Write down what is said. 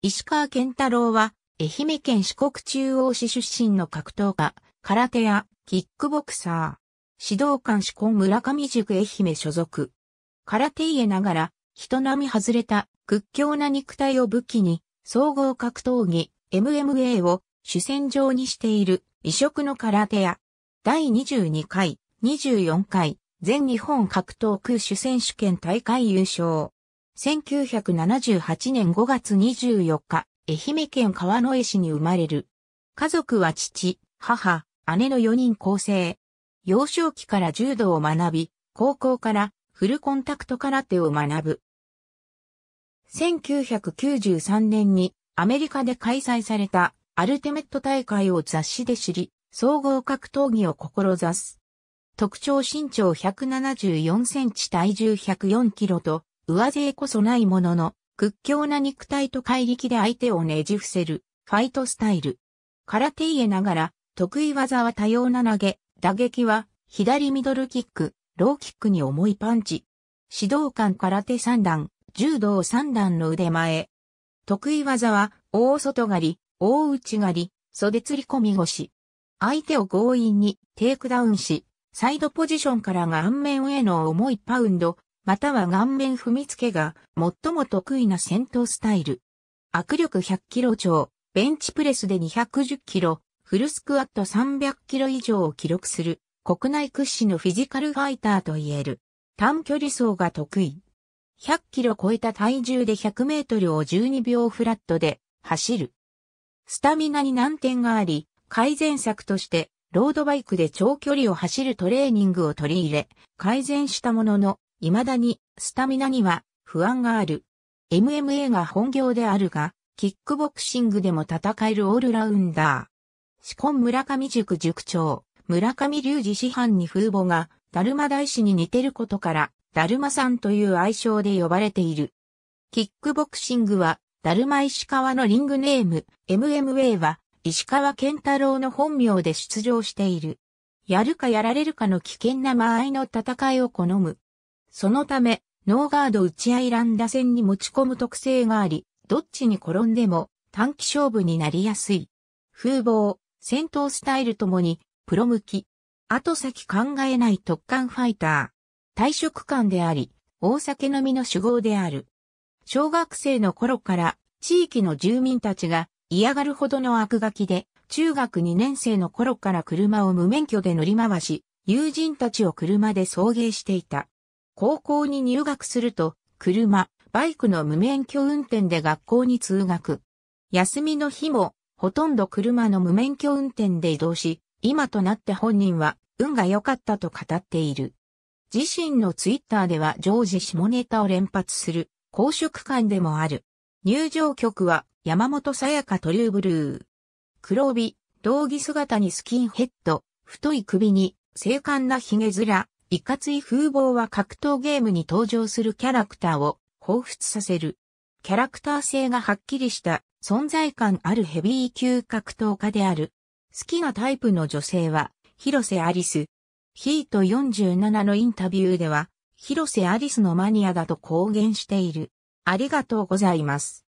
石川健太郎は、愛媛県四国中央市出身の格闘家、空手やキックボクサー。指導官志向村上塾愛媛所属。空手家ながら、人並み外れた屈強な肉体を武器に、総合格闘技 MMA を主戦場にしている異色の空手屋。第22回、24回、全日本格闘空主選手権大会優勝。1978年5月24日、愛媛県川之江市に生まれる。家族は父、母、姉の4人構成。幼少期から柔道を学び、高校からフルコンタクト空手を学ぶ。1993年にアメリカで開催されたアルティメット大会を雑誌で知り、総合格闘技を志す。特徴身長174センチ体重104キロと上勢こそないものの、屈強な肉体と怪力で相手をねじ伏せる、ファイトスタイル。空手家ながら、得意技は多様な投げ、打撃は、左ミドルキック、ローキックに重いパンチ。指導官空手三段、柔道三段の腕前。得意技は、大外刈り、大内刈り、袖釣り込み腰。相手を強引にテイクダウンし、サイドポジションから顔面への重いパウンド、または顔面踏みつけが最も得意な戦闘スタイル。握力100キロ超、ベンチプレスで210キロ、フルスクワット300キロ以上を記録する国内屈指のフィジカルファイターと言える。短距離走が得意。100キロ超えた体重で100メートルを12秒フラットで走る。スタミナに難点があり、改善策として、ロードバイクで長距離を走るトレーニングを取り入れ、改善したものの、未だにスタミナには不安がある。MMA が本業であるが、キックボクシングでも戦えるオールラウンダー。四根村上塾塾長、村上隆二師範に風母が、ダルマ大師に似てることから、ダルマさんという愛称で呼ばれている。キックボクシングは、ダルマ石川のリングネーム、MMA は、石川健太郎の本名で出場している。やるかやられるかの危険な間合いの戦いを好む。そのため、ノーガードち合い、ランダ戦に持ち込む特性があり、どっちに転んでも短期勝負になりやすい。風貌、戦闘スタイルともに、プロ向き。後先考えない特艦ファイター。退職官であり、大酒飲みの主語である。小学生の頃から地域の住民たちが嫌がるほどの悪ガキで、中学2年生の頃から車を無免許で乗り回し、友人たちを車で送迎していた。高校に入学すると、車、バイクの無免許運転で学校に通学。休みの日も、ほとんど車の無免許運転で移動し、今となって本人は、運が良かったと語っている。自身のツイッターでは常時下ネタを連発する、公職官でもある。入場曲は、山本さやかトリューブルー。黒帯、道着姿にスキンヘッド、太い首に、精悍な髭面、いかつい風貌は格闘ゲームに登場するキャラクターを彷彿させる。キャラクター性がはっきりした存在感あるヘビー級格闘家である。好きなタイプの女性は、広瀬アリス。ヒート47のインタビューでは、広瀬アリスのマニアだと公言している。ありがとうございます。